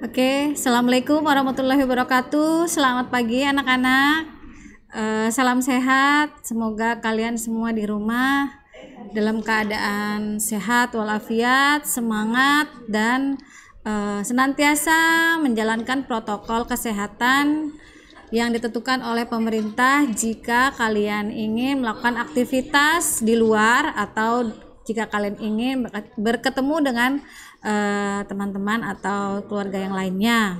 Oke, assalamualaikum warahmatullahi wabarakatuh. Selamat pagi anak-anak. Uh, salam sehat. Semoga kalian semua di rumah dalam keadaan sehat walafiat, semangat dan uh, senantiasa menjalankan protokol kesehatan yang ditentukan oleh pemerintah jika kalian ingin melakukan aktivitas di luar atau jika kalian ingin berketemu dengan Eh, teman-teman uh, atau keluarga yang lainnya.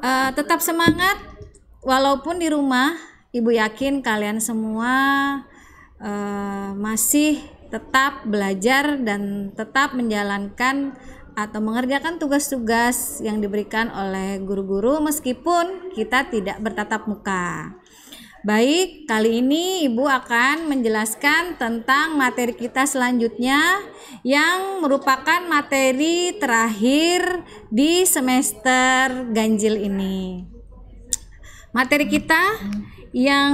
Uh, tetap semangat walaupun di rumah, Ibu yakin kalian semua uh, masih tetap belajar dan tetap menjalankan atau mengerjakan tugas-tugas yang diberikan oleh guru-guru meskipun kita tidak bertatap muka. Baik, kali ini Ibu akan menjelaskan tentang materi kita selanjutnya yang merupakan materi terakhir di semester ganjil ini. Materi kita yang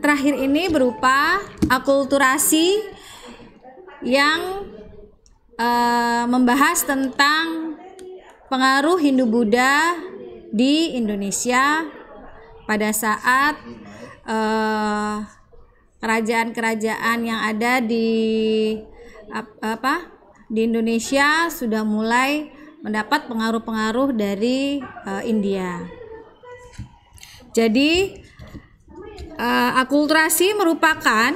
terakhir ini berupa akulturasi yang e, membahas tentang pengaruh Hindu Buddha di Indonesia pada saat Eh, kerajaan-kerajaan uh, yang ada di apa di Indonesia sudah mulai mendapat pengaruh-pengaruh dari uh, India. Jadi uh, akulturasi merupakan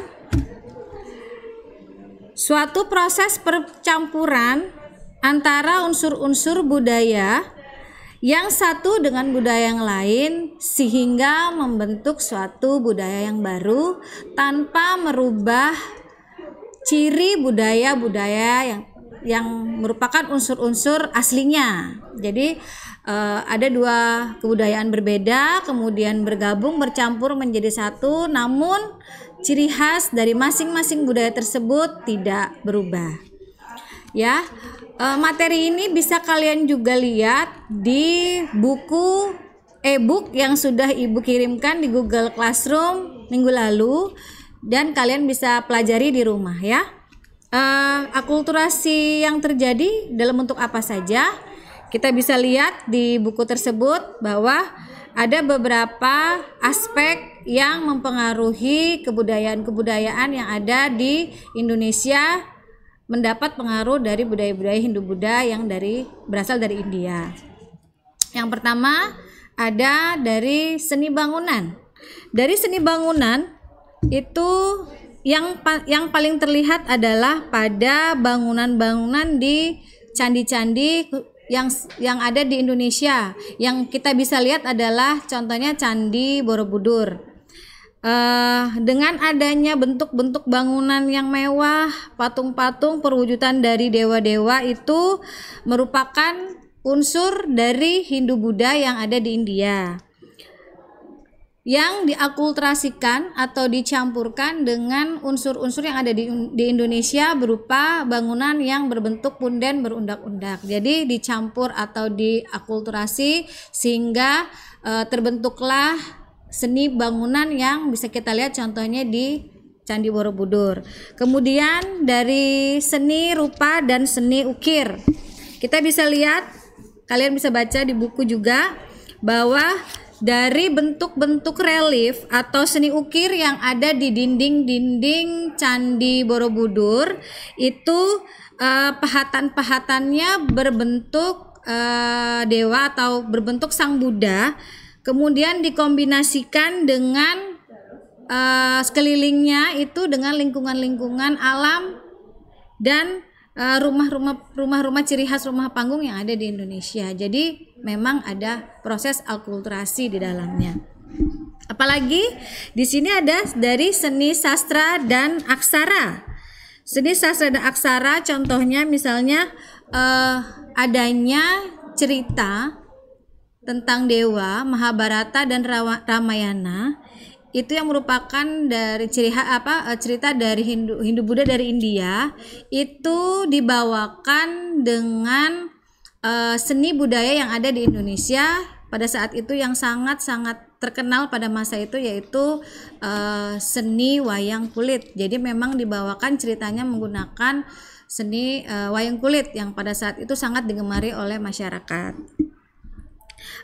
suatu proses percampuran antara unsur-unsur budaya yang satu dengan budaya yang lain sehingga membentuk suatu budaya yang baru tanpa merubah ciri budaya-budaya yang yang merupakan unsur-unsur aslinya. Jadi uh, ada dua kebudayaan berbeda, kemudian bergabung bercampur menjadi satu, namun ciri khas dari masing-masing budaya tersebut tidak berubah. Ya, uh, materi ini bisa kalian juga lihat di buku e-book yang sudah ibu kirimkan di Google Classroom minggu lalu dan kalian bisa pelajari di rumah ya. Uh, akulturasi yang terjadi dalam bentuk apa saja kita bisa lihat di buku tersebut bahwa ada beberapa aspek yang mempengaruhi kebudayaan-kebudayaan yang ada di Indonesia mendapat pengaruh dari budaya-budaya Hindu-Buddha yang dari berasal dari India. Yang pertama ada dari seni bangunan. Dari seni bangunan itu yang yang paling terlihat adalah pada bangunan-bangunan di candi-candi yang yang ada di Indonesia. Yang kita bisa lihat adalah contohnya Candi Borobudur Uh, dengan adanya bentuk-bentuk bangunan yang mewah, patung-patung, perwujudan dari dewa-dewa itu merupakan unsur dari Hindu Buddha yang ada di India yang diakulturasikan atau dicampurkan dengan unsur-unsur yang ada di, di Indonesia berupa bangunan yang berbentuk punden berundak-undak. Jadi dicampur atau diakulturasi sehingga e, terbentuklah seni bangunan yang bisa kita lihat contohnya di Candi Borobudur. Kemudian dari seni rupa dan seni ukir. Kita bisa lihat, kalian bisa baca di buku juga bahwa dari bentuk-bentuk relief atau seni ukir yang ada di dinding-dinding Candi Borobudur itu eh, pahatan-pahatannya berbentuk eh, dewa atau berbentuk sang Buddha Kemudian dikombinasikan dengan uh, sekelilingnya itu dengan lingkungan-lingkungan alam dan eh, rumah-rumah rumah-rumah ciri khas rumah panggung yang ada di Indonesia. Jadi memang ada proses akulturasi di dalamnya. Apalagi di sini ada dari seni sastra dan aksara. Seni sastra dan aksara contohnya misalnya eh, adanya cerita tentang dewa, Mahabharata dan Ramayana itu yang merupakan dari ciri apa e, cerita dari Hindu Hindu Buddha dari India itu dibawakan dengan uh, seni budaya yang ada di Indonesia pada saat itu yang sangat-sangat terkenal pada masa itu yaitu uh, seni wayang kulit. Jadi memang dibawakan ceritanya menggunakan seni uh, wayang kulit yang pada saat itu sangat digemari oleh masyarakat.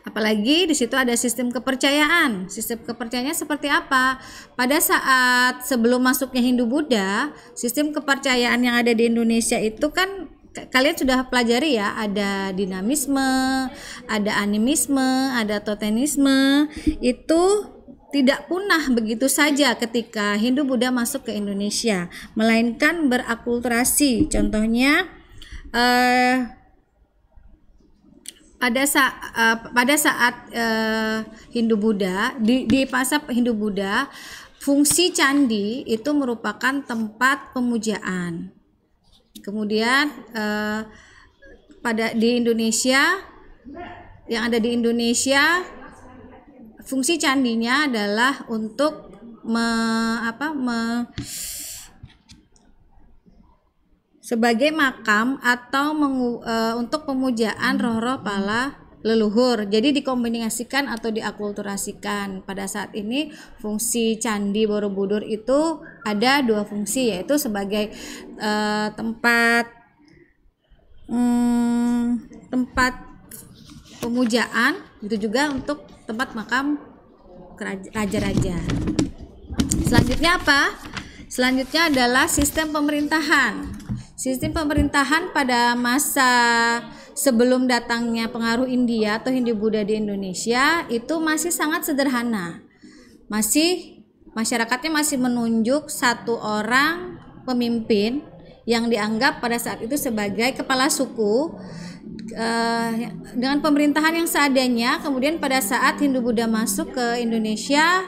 Apalagi di situ ada sistem kepercayaan. Sistem kepercayaannya seperti apa? Pada saat sebelum masuknya Hindu Buddha, sistem kepercayaan yang ada di Indonesia itu kan kalian sudah pelajari ya ada dinamisme, ada animisme, ada totemisme itu tidak punah begitu saja ketika Hindu Buddha masuk ke Indonesia, melainkan berakulturasi. Contohnya eh pada sa uh, pada saat uh, Hindu Buddha di di masa Hindu Buddha fungsi candi itu merupakan tempat pemujaan. Kemudian uh, pada di Indonesia yang ada di Indonesia fungsi candinya adalah untuk me, apa me, sebagai makam atau mengu, e, untuk pemujaan roh-roh pala leluhur. Jadi dikombinasikan atau diakulturasikan. Pada saat ini fungsi candi Borobudur itu ada dua fungsi yaitu sebagai e, tempat hmm, tempat pemujaan itu juga untuk tempat makam raja-raja. Selanjutnya apa? Selanjutnya adalah sistem pemerintahan. Sistem pemerintahan pada masa sebelum datangnya pengaruh India atau Hindu Buddha di Indonesia itu masih sangat sederhana. Masih masyarakatnya masih menunjuk satu orang pemimpin yang dianggap pada saat itu sebagai kepala suku eh, dengan pemerintahan yang seadanya. Kemudian pada saat Hindu Buddha masuk ke Indonesia,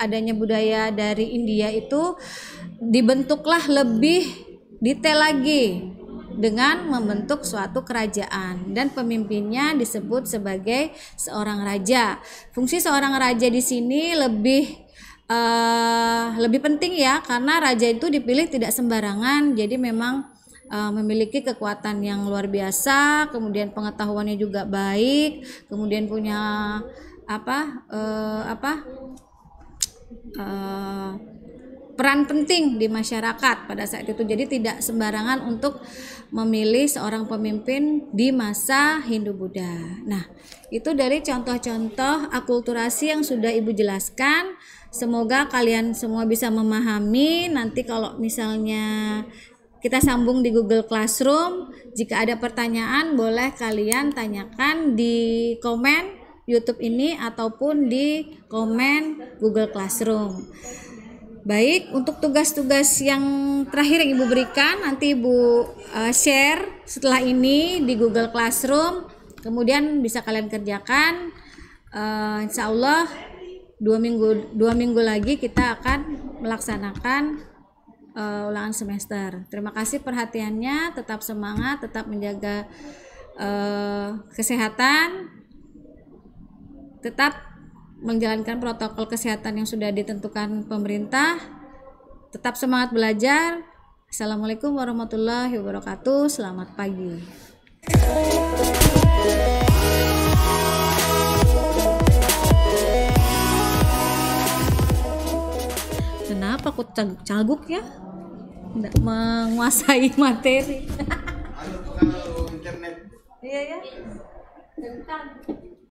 adanya budaya dari India itu dibentuklah lebih detail lagi dengan membentuk suatu kerajaan dan pemimpinnya disebut sebagai seorang raja. Fungsi seorang raja di sini lebih uh, lebih penting ya karena raja itu dipilih tidak sembarangan. Jadi memang uh, memiliki kekuatan yang luar biasa, kemudian pengetahuannya juga baik, kemudian punya apa uh, apa uh, Peran penting di masyarakat pada saat itu. Jadi tidak sembarangan untuk memilih seorang pemimpin di masa Hindu-Buddha. Nah, itu dari contoh-contoh akulturasi yang sudah Ibu jelaskan. Semoga kalian semua bisa memahami. Nanti kalau misalnya kita sambung di Google Classroom. Jika ada pertanyaan, boleh kalian tanyakan di komen YouTube ini ataupun di komen Google Classroom. Baik, untuk tugas-tugas yang terakhir yang Ibu berikan, nanti Ibu uh, share setelah ini di Google Classroom. Kemudian bisa kalian kerjakan. Uh, insya Allah dua minggu dua minggu lagi kita akan melaksanakan uh, ulangan semester. Terima kasih perhatiannya. Tetap semangat, tetap menjaga uh, kesehatan, tetap menjalankan protokol kesehatan yang sudah ditentukan pemerintah. Tetap semangat belajar. Assalamualaikum warahmatullahi wabarakatuh. Selamat pagi. kenapa aku caguk ya tidak menguasai materi iya ya tentang